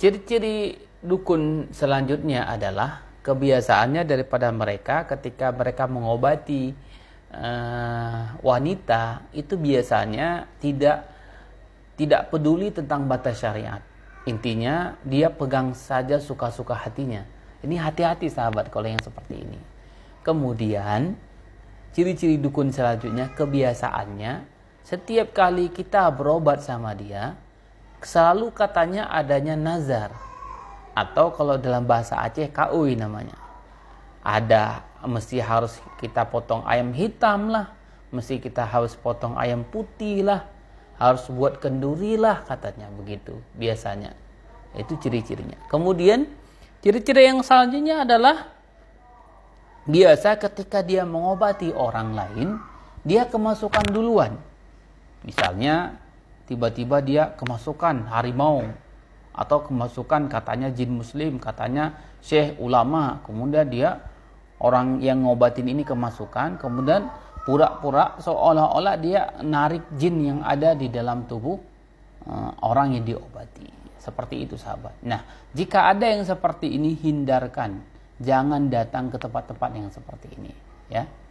Ciri-ciri dukun selanjutnya adalah kebiasaannya daripada mereka ketika mereka mengobati uh, wanita itu biasanya tidak tidak peduli tentang batas syariat. Intinya dia pegang saja suka-suka hatinya. Ini hati-hati sahabat kalau yang seperti ini. Kemudian ciri-ciri dukun selanjutnya kebiasaannya setiap kali kita berobat sama dia selalu katanya adanya nazar atau kalau dalam bahasa Aceh KUI namanya ada mesti harus kita potong ayam hitam lah mesti kita harus potong ayam putih lah harus buat kenduri lah katanya begitu biasanya itu ciri-cirinya kemudian ciri-ciri yang selanjutnya adalah biasa ketika dia mengobati orang lain dia kemasukan duluan misalnya tiba-tiba dia kemasukan harimau atau kemasukan katanya jin muslim, katanya syekh ulama, kemudian dia orang yang ngobatin ini kemasukan, kemudian pura-pura seolah-olah dia narik jin yang ada di dalam tubuh eh, orang yang diobati. Seperti itu sahabat. Nah, jika ada yang seperti ini hindarkan. Jangan datang ke tempat-tempat yang seperti ini, ya.